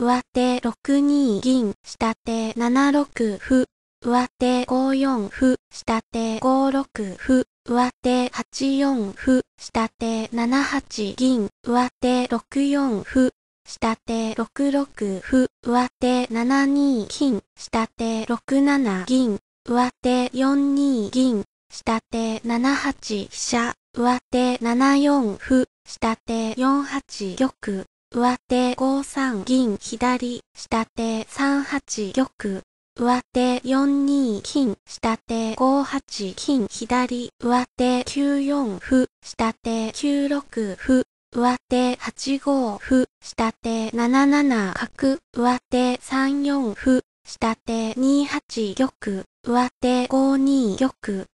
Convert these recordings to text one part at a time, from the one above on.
上手6二銀、下手7六歩、上手5四歩、下手5六歩、上手8四歩、下手7八銀、上手6四歩、下手6六歩、上手7二金、下手6七銀、上手4二銀、下手7八飛車、上手7四歩、下手4八玉、上手5三銀左、下手3八玉、上手4二金、下手5八金左、上手9四歩、下手9六歩、上手8五歩、下手7七角、上手3四歩、下手2八玉、上手5二玉、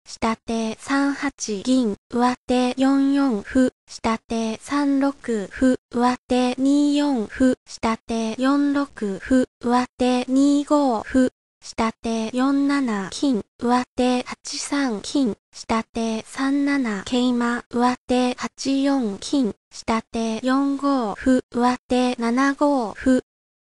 下手3八銀、上手4四歩、下手3 6歩、上手2 4歩、下手4 6歩、上手2 5歩、下手4 7金、上手8 3金、下手3 7桂馬、上手8 4金、下手4 5歩、上手7 5歩、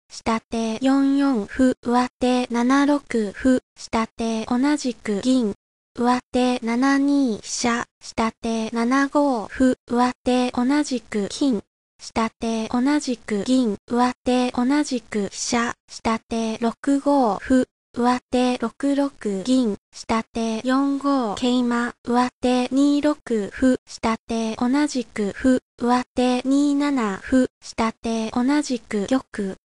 下手4 4歩、上手7 6歩、下手同じく銀、上手7二飛車、下手7五歩、上手同じく金、下手同じく銀、上手同じく飛車、下手6五歩、上手6六銀、下手4五桂馬、上手2六歩、下手同じく歩、上手2七歩、下手同じく玉、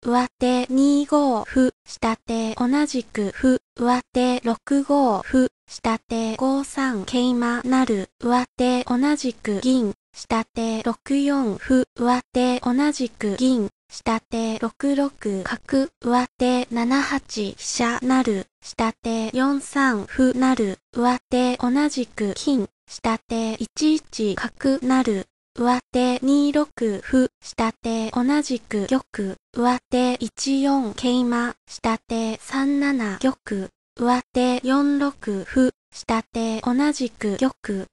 上手2五歩、下手同じく歩、上手6五歩、下手5三桂馬なる、上手同じく銀、下手6四歩、上手同じく銀、下手6六角、上手7八飛車なる、下手4三歩なる、上手同じく金、下手1一角なる、上手2六歩、下手同じく玉、上手1四桂馬、下手3七玉、上手4六歩、下手同じく玉、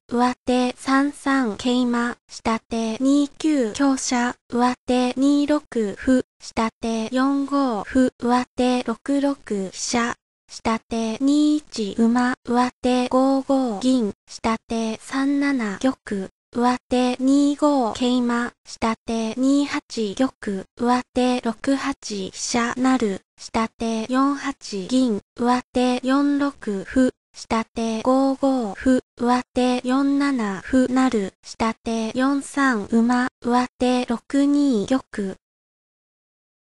上手3三桂馬、下手2九香車、上手2六歩、下手4五歩、上手6六飛車、下手2一馬、上手5五銀、下手3七玉、上手2五桂馬、下手2八玉、上手6八飛車成、下手4八銀、上手4六歩、下手5五歩、上手4七歩成、下手4三馬、上手6二玉、